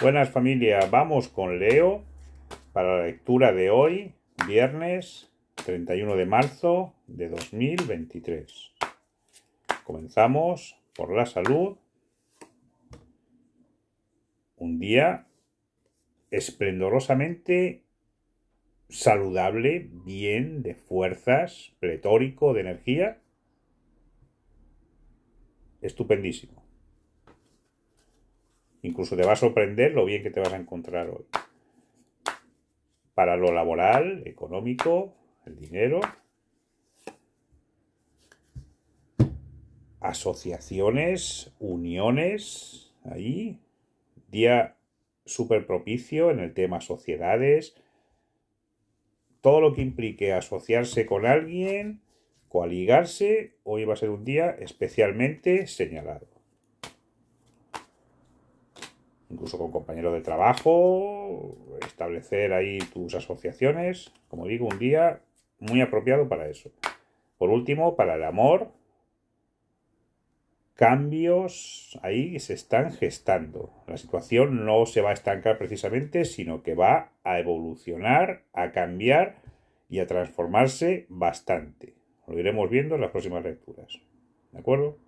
Buenas familia, vamos con Leo para la lectura de hoy, viernes 31 de marzo de 2023. Comenzamos por la salud. Un día esplendorosamente saludable, bien de fuerzas, pletórico, de energía. Estupendísimo. Incluso te va a sorprender lo bien que te vas a encontrar hoy. Para lo laboral, económico, el dinero, asociaciones, uniones, ahí. Día súper propicio en el tema sociedades. Todo lo que implique asociarse con alguien, coaligarse, hoy va a ser un día especialmente señalado incluso con compañeros de trabajo, establecer ahí tus asociaciones, como digo, un día muy apropiado para eso. Por último, para el amor, cambios ahí se están gestando. La situación no se va a estancar precisamente, sino que va a evolucionar, a cambiar y a transformarse bastante. Lo iremos viendo en las próximas lecturas. ¿De acuerdo?